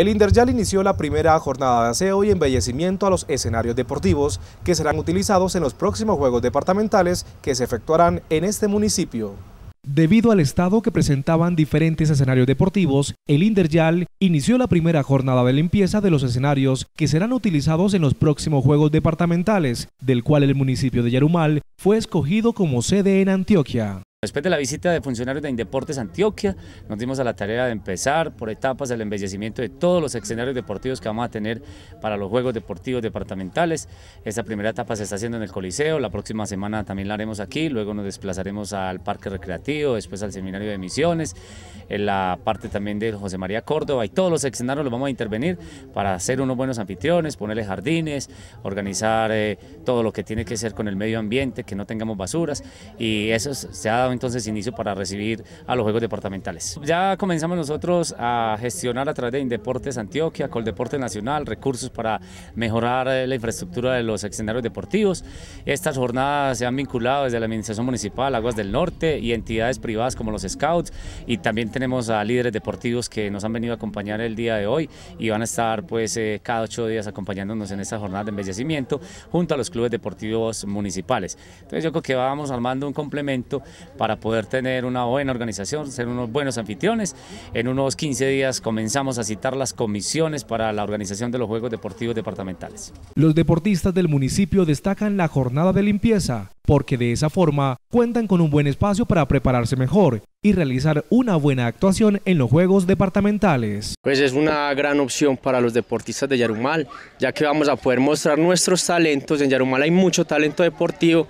El Inderjal inició la primera jornada de aseo y embellecimiento a los escenarios deportivos que serán utilizados en los próximos Juegos Departamentales que se efectuarán en este municipio. Debido al estado que presentaban diferentes escenarios deportivos, el Inderjal inició la primera jornada de limpieza de los escenarios que serán utilizados en los próximos Juegos Departamentales, del cual el municipio de Yarumal fue escogido como sede en Antioquia. Después de la visita de funcionarios de Indeportes Antioquia, nos dimos a la tarea de empezar por etapas el embellecimiento de todos los escenarios deportivos que vamos a tener para los Juegos Deportivos Departamentales. Esta primera etapa se está haciendo en el Coliseo, la próxima semana también la haremos aquí, luego nos desplazaremos al Parque Recreativo, después al Seminario de Misiones, en la parte también de José María Córdoba y todos los escenarios los vamos a intervenir para hacer unos buenos anfitriones, ponerle jardines, organizar eh, todo lo que tiene que ser con el medio ambiente, que no tengamos basuras y eso se ha dado entonces inicio para recibir a los Juegos Departamentales. Ya comenzamos nosotros a gestionar a través de Indeportes Antioquia, Coldeporte Nacional, recursos para mejorar eh, la infraestructura de los escenarios deportivos. Estas jornadas se han vinculado desde la Administración Municipal, Aguas del Norte y entidades privadas como los Scouts y también tenemos a líderes deportivos que nos han venido a acompañar el día de hoy y van a estar pues eh, cada ocho días acompañándonos en esta jornada de embellecimiento junto a los clubes deportivos municipales. Entonces yo creo que vamos armando un complemento para poder tener una buena organización, ser unos buenos anfitriones. En unos 15 días comenzamos a citar las comisiones para la organización de los Juegos Deportivos Departamentales. Los deportistas del municipio destacan la jornada de limpieza, porque de esa forma cuentan con un buen espacio para prepararse mejor y realizar una buena actuación en los Juegos Departamentales. Pues es una gran opción para los deportistas de Yarumal, ya que vamos a poder mostrar nuestros talentos. En Yarumal hay mucho talento deportivo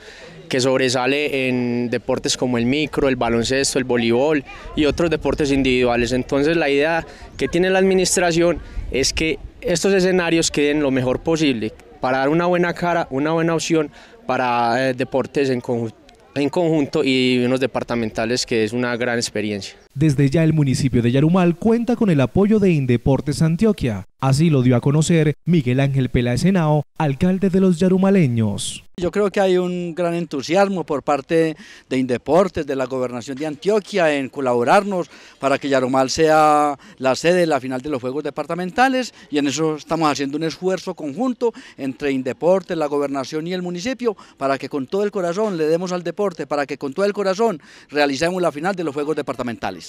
que sobresale en deportes como el micro, el baloncesto, el voleibol y otros deportes individuales. Entonces la idea que tiene la administración es que estos escenarios queden lo mejor posible para dar una buena cara, una buena opción para eh, deportes en conjunto y unos departamentales que es una gran experiencia. Desde ya el municipio de Yarumal cuenta con el apoyo de Indeportes Antioquia. Así lo dio a conocer Miguel Ángel Peláez Henao, alcalde de los yarumaleños. Yo creo que hay un gran entusiasmo por parte de Indeportes, de la gobernación de Antioquia, en colaborarnos para que Yarumal sea la sede de la final de los Juegos Departamentales y en eso estamos haciendo un esfuerzo conjunto entre Indeportes, la gobernación y el municipio para que con todo el corazón le demos al deporte, para que con todo el corazón realicemos la final de los Juegos Departamentales.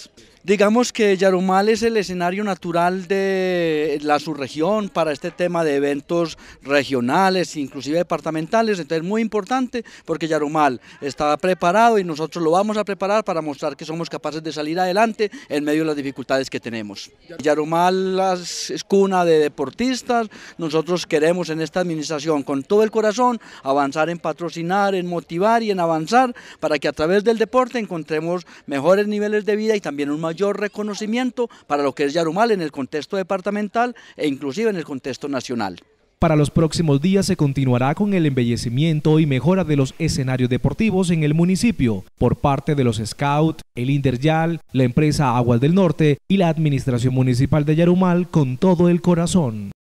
Digamos que Yarumal es el escenario natural de la subregión para este tema de eventos regionales, inclusive departamentales, entonces muy importante porque Yarumal está preparado y nosotros lo vamos a preparar para mostrar que somos capaces de salir adelante en medio de las dificultades que tenemos. Yarumal es cuna de deportistas, nosotros queremos en esta administración con todo el corazón avanzar en patrocinar, en motivar y en avanzar para que a través del deporte encontremos mejores niveles de vida también un mayor reconocimiento para lo que es Yarumal en el contexto departamental e inclusive en el contexto nacional. Para los próximos días se continuará con el embellecimiento y mejora de los escenarios deportivos en el municipio por parte de los scout el Interjal, la empresa Aguas del Norte y la Administración Municipal de Yarumal con todo el corazón.